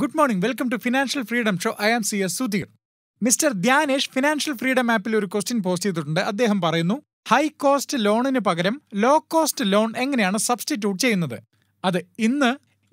good morning welcome to financial freedom show I am C S Sudheer mister Dhyanesh financial freedom ആപ്പിൽ ഒരു question post ചെയ്തിട്ടുണ്ട് അദ്ദേഹം പറയുന്നു high cost ലോണിന് പകരം ലോ കോസ്റ്റ് ലോൺ എങ്ങനെയാണ് സബ്സ്റ്റിറ്റ്യൂട്ട് ചെയ്യുന്നത് അത് ഇന്ന്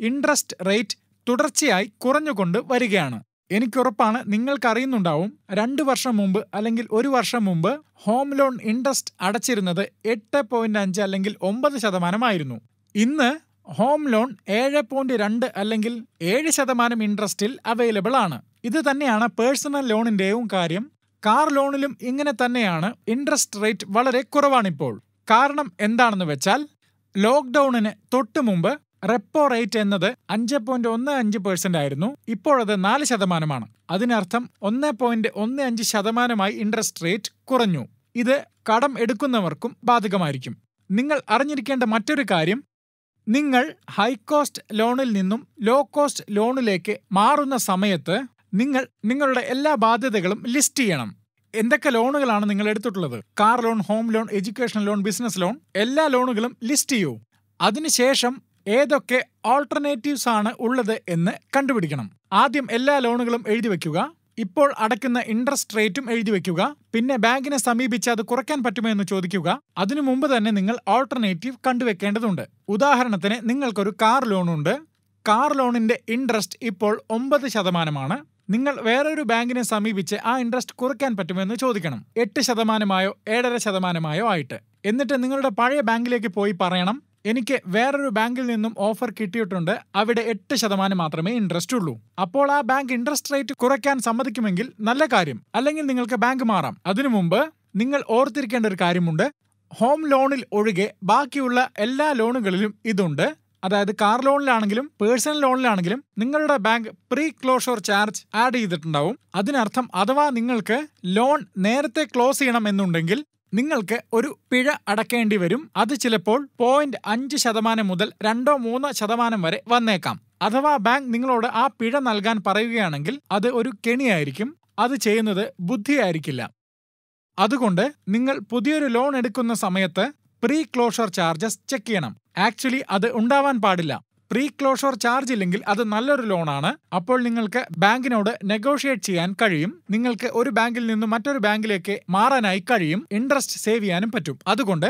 ഇൻട്രസ്റ്റ് റേറ്റ് തുടർച്ചയായി കുറഞ്ഞുകൊണ്ട് വരികയാണ് എനിക്കുറപ്പാണ് നിങ്ങൾക്കറിയുന്നുണ്ടാവും രണ്ട് വർഷം മുമ്പ് അല്ലെങ്കിൽ ഒരു വർഷം മുമ്പ് ഹോം ലോൺ ഇൻട്രസ്റ്റ് അടച്ചിരുന്നത് എട്ട് പോയിന്റ് അഞ്ച് അല്ലെങ്കിൽ ഒമ്പത് ശതമാനമായിരുന്നു ഇന്ന് ഹോം ലോൺ ഏഴ് പോയിന്റ് രണ്ട് അല്ലെങ്കിൽ ഏഴ് ശതമാനം ഇൻട്രസ്റ്റിൽ അവൈലബിൾ ആണ് ഇത് തന്നെയാണ് പേഴ്സണൽ ലോണിന്റെയും കാര്യം കാർ ലോണിലും ഇങ്ങനെ തന്നെയാണ് ഇൻട്രസ്റ്റ് റേറ്റ് വളരെ കുറവാണിപ്പോൾ കാരണം എന്താണെന്ന് വെച്ചാൽ ലോക്ക്ഡൌണിന് തൊട്ടു മുമ്പ് റെപ്പോ റേറ്റ് എന്നത് അഞ്ച് പോയിന്റ് ഒന്ന് അഞ്ച് പേഴ്സെന്റ് ആയിരുന്നു ഇപ്പോഴത് നാല് ശതമാനമാണ് അതിനർത്ഥം ഒന്ന് പോയിന്റ് ഒന്ന് അഞ്ച് ശതമാനമായി ഇൻട്രസ്റ്റ് റേറ്റ് കുറഞ്ഞു ഇത് കടം എടുക്കുന്നവർക്കും ബാധകമായിരിക്കും നിങ്ങൾ അറിഞ്ഞിരിക്കേണ്ട മറ്റൊരു കാര്യം നിങ്ങൾ ഹൈ കോസ്റ്റ് ലോണിൽ നിന്നും ലോ കോസ്റ്റ് ലോണിലേക്ക് മാറുന്ന സമയത്ത് നിങ്ങൾ നിങ്ങളുടെ എല്ലാ ബാധ്യതകളും ലിസ്റ്റ് ചെയ്യണം എന്തൊക്കെ ലോണുകളാണ് നിങ്ങൾ എടുത്തിട്ടുള്ളത് car loan home loan education loan business loan എല്ലാ ലോണുകളും ലിസ്റ്റ് ചെയ്യൂ അതിനുശേഷം ഏതൊക്കെ ഓൾട്ടർനേറ്റീവ്സ് ആണ് ഉള്ളത് എന്ന് കണ്ടുപിടിക്കണം ആദ്യം എല്ലാ ലോണുകളും എഴുതി വയ്ക്കുക ഇപ്പോൾ അടയ്ക്കുന്ന ഇൻട്രസ്റ്റ് റേറ്റും എഴുതി വയ്ക്കുക പിന്നെ ബാങ്കിനെ സമീപിച്ച് അത് കുറയ്ക്കാൻ പറ്റുമോ എന്ന് ചോദിക്കുക അതിനു മുമ്പ് തന്നെ നിങ്ങൾ ഓൾട്ടർനേറ്റീവ് കണ്ടുവെക്കേണ്ടതുണ്ട് ഉദാഹരണത്തിന് നിങ്ങൾക്കൊരു കാർ ലോണുണ്ട് കാർ ലോണിന്റെ ഇൻട്രസ്റ്റ് ഇപ്പോൾ ഒമ്പത് ശതമാനമാണ് നിങ്ങൾ വേറൊരു ബാങ്കിനെ സമീപിച്ച് ആ ഇൻട്രസ്റ്റ് കുറയ്ക്കാൻ പറ്റുമെന്ന് ചോദിക്കണം എട്ട് ശതമാനമായോ ഏഴര ശതമാനമായോ ആയിട്ട് എന്നിട്ട് നിങ്ങളുടെ പഴയ ബാങ്കിലേക്ക് പോയി പറയണം എനിക്ക് വേറൊരു ബാങ്കിൽ നിന്നും ഓഫർ കിട്ടിയിട്ടുണ്ട് അവിടെ എട്ട് ശതമാനം മാത്രമേ ഇൻട്രസ്റ്റ് ഉള്ളൂ അപ്പോൾ ആ ബാങ്ക് ഇൻട്രസ്റ്റ് റേറ്റ് കുറയ്ക്കാൻ സമ്മതിക്കുമെങ്കിൽ നല്ല കാര്യം അല്ലെങ്കിൽ നിങ്ങൾക്ക് ബാങ്ക് മാറാം അതിനു മുമ്പ് നിങ്ങൾ ഓർത്തിരിക്കേണ്ട ഒരു കാര്യമുണ്ട് ഹോം ലോണിൽ ഒഴികെ ബാക്കിയുള്ള എല്ലാ ലോണുകളിലും ഇതുണ്ട് അതായത് കാർ ലോണിലാണെങ്കിലും പേഴ്സണൽ ലോണിലാണെങ്കിലും നിങ്ങളുടെ bank pre closure charge add ചെയ്തിട്ടുണ്ടാവും അതിനർത്ഥം അഥവാ നിങ്ങൾക്ക് ലോൺ നേരത്തെ ക്ലോസ് ചെയ്യണം എന്നുണ്ടെങ്കിൽ നിങ്ങൾക്ക് ഒരു പിഴ അടക്കേണ്ടി വരും അത് ചിലപ്പോൾ പോയിന്റ് അഞ്ച് ശതമാനം മുതൽ രണ്ടോ മൂന്നോ ശതമാനം വരെ വന്നേക്കാം അഥവാ ബാങ്ക് നിങ്ങളോട് ആ പിഴ നൽകാൻ പറയുകയാണെങ്കിൽ അത് ഒരു കെണിയായിരിക്കും അത് ചെയ്യുന്നത് ബുദ്ധിയായിരിക്കില്ല അതുകൊണ്ട് നിങ്ങൾ പുതിയൊരു ലോൺ എടുക്കുന്ന സമയത്ത് പ്രീ ക്ലോഷർ ചാർജസ് ചെക്ക് ചെയ്യണം ആക്ച്വലി അത് ഉണ്ടാവാൻ പാടില്ല പ്രീ ക്ലോഷർ ചാർജ് ഇല്ലെങ്കിൽ അത് നല്ലൊരു ലോണാണ് അപ്പോൾ നിങ്ങൾക്ക് ബാങ്കിനോട് നെഗോഷിയേറ്റ് ചെയ്യാൻ കഴിയും നിങ്ങൾക്ക് ഒരു ബാങ്കിൽ നിന്ന് മറ്റൊരു ബാങ്കിലേക്ക് മാറാനായി കഴിയും ഇൻട്രസ്റ്റ് സേവ് ചെയ്യാനും പറ്റും അതുകൊണ്ട്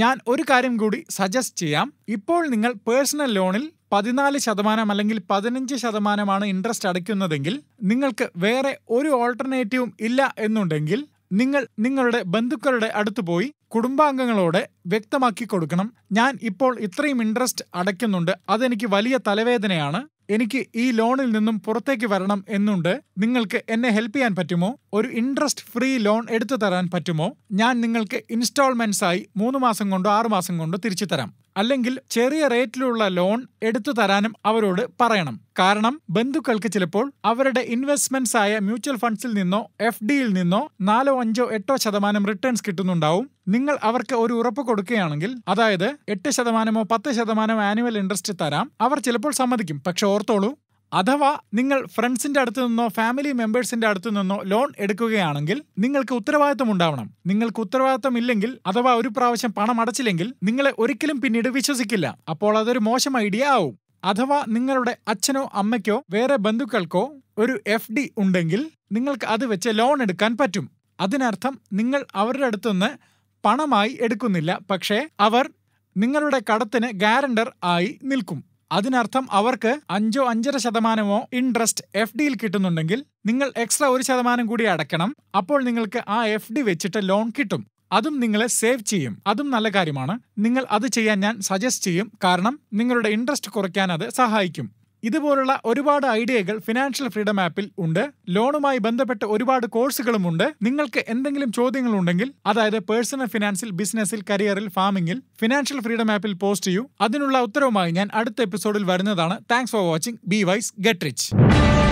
ഞാൻ ഒരു കാര്യം കൂടി സജസ്റ്റ് ചെയ്യാം ഇപ്പോൾ നിങ്ങൾ പേഴ്സണൽ ലോണിൽ പതിനാല് ശതമാനം അല്ലെങ്കിൽ പതിനഞ്ച് ശതമാനമാണ് ഇൻട്രസ്റ്റ് അടയ്ക്കുന്നതെങ്കിൽ നിങ്ങൾക്ക് വേറെ ഒരു ഓൾട്ടർനേറ്റീവും ഇല്ല എന്നുണ്ടെങ്കിൽ നിങ്ങൾ നിങ്ങളുടെ ബന്ധുക്കളുടെ അടുത്ത് പോയി കുടുംബാംഗങ്ങളോട് വ്യക്തമാക്കി കൊടുക്കണം ഞാൻ ഇപ്പോൾ ഇത്രയും ഇൻട്രസ്റ്റ് അടയ്ക്കുന്നുണ്ട് അതെനിക്ക് വലിയ തലവേദനയാണ് എനിക്ക് ഈ ലോണിൽ നിന്നും പുറത്തേക്ക് വരണം എന്നുണ്ട് നിങ്ങൾക്ക് എന്നെ ഹെൽപ്പ് ചെയ്യാൻ പറ്റുമോ ഒരു ഇൻട്രസ്റ്റ് ഫ്രീ ലോൺ എടുത്തു തരാൻ പറ്റുമോ ഞാൻ നിങ്ങൾക്ക് ഇൻസ്റ്റാൾമെന്റ്സ് ആയി മൂന്ന് മാസം കൊണ്ടോ ആറു മാസം കൊണ്ടോ തിരിച്ചു തരാം അല്ലെങ്കിൽ ചെറിയ റേറ്റിലുള്ള ലോൺ എടുത്തു തരാനും അവരോട് പറയണം കാരണം ബന്ധുക്കൾക്ക് ചിലപ്പോൾ അവരുടെ ഇൻവെസ്റ്റ്മെന്റ്സ് ആയ മ്യൂച്വൽ ഫണ്ട്സിൽ നിന്നോ എഫ് ഡിയിൽ നിന്നോ നാലോ അഞ്ചോ എട്ടോ ശതമാനം റിട്ടേൺസ് കിട്ടുന്നുണ്ടാവും നിങ്ങൾ അവർക്ക് ഒരു ഉറപ്പ് കൊടുക്കുകയാണെങ്കിൽ അതായത് എട്ട് ശതമാനമോ പത്ത് ശതമാനമോ ആനുവൽ ഇൻട്രസ്റ്റ് തരാം അവർ ചിലപ്പോൾ സമ്മതിക്കും പക്ഷെ ഓർത്തോളൂ അഥവാ നിങ്ങൾ ഫ്രണ്ട്സിന്റെ അടുത്തു നിന്നോ ഫാമിലി മെമ്പേഴ്സിന്റെ അടുത്തു നിന്നോ ലോൺ എടുക്കുകയാണെങ്കിൽ നിങ്ങൾക്ക് ഉത്തരവാദിത്തം ഉണ്ടാവണം നിങ്ങൾക്ക് ഉത്തരവാദിത്തം ഇല്ലെങ്കിൽ അഥവാ ഒരു പ്രാവശ്യം പണം അടച്ചില്ലെങ്കിൽ നിങ്ങളെ ഒരിക്കലും പിന്നീട് വിശ്വസിക്കില്ല അപ്പോൾ അതൊരു മോശം ഐഡിയ ആവും അഥവാ നിങ്ങളുടെ അച്ഛനോ അമ്മയ്ക്കോ വേറെ ബന്ധുക്കൾക്കോ ഒരു എഫ് ഡി ഉണ്ടെങ്കിൽ നിങ്ങൾക്ക് അത് വെച്ച് ലോൺ എടുക്കാൻ പറ്റും അതിനർത്ഥം നിങ്ങൾ അവരുടെ അടുത്തുനിന്ന് പണമായി എടുക്കുന്നില്ല പക്ഷേ അവർ നിങ്ങളുടെ കടത്തിന് ഗ്യാരണ്ടർ ആയി നിൽക്കും അതിനർത്ഥം അവർക്ക് അഞ്ചോ അഞ്ചര ശതമാനമോ ഇൻട്രസ്റ്റ് എഫ് ഡിയിൽ കിട്ടുന്നുണ്ടെങ്കിൽ നിങ്ങൾ എക്സ്ട്രാ ഒരു ശതമാനം കൂടി അടയ്ക്കണം അപ്പോൾ നിങ്ങൾക്ക് ആ എഫ് ഡി വെച്ചിട്ട് ലോൺ കിട്ടും അതും നിങ്ങളെ സേവ് ചെയ്യും അതും നല്ല കാര്യമാണ് നിങ്ങൾ അത് ചെയ്യാൻ ഞാൻ സജസ്റ്റ് ചെയ്യും കാരണം നിങ്ങളുടെ ഇൻട്രസ്റ്റ് കുറയ്ക്കാൻ അത് സഹായിക്കും ഇതുപോലുള്ള ഒരുപാട് ഐഡിയകൾ ഫിനാൻഷ്യൽ ഫ്രീഡം ആപ്പിൽ ഉണ്ട് ലോണുമായി ബന്ധപ്പെട്ട ഒരുപാട് കോഴ്സുകളും ഉണ്ട് നിങ്ങൾക്ക് എന്തെങ്കിലും ചോദ്യങ്ങളുണ്ടെങ്കിൽ അതായത് പേഴ്സണൽ ഫിനാൻസിൽ ബിസിനസ്സിൽ കരിയറിൽ ഫാമിംഗിൽ ഫിനാൻഷ്യൽ ഫ്രീഡം ആപ്പിൽ പോസ്റ്റ് ചെയ്യൂ അതിനുള്ള ഉത്തരവുമായി ഞാൻ അടുത്ത എപ്പിസോഡിൽ വരുന്നതാണ് thanks for watching be wise get rich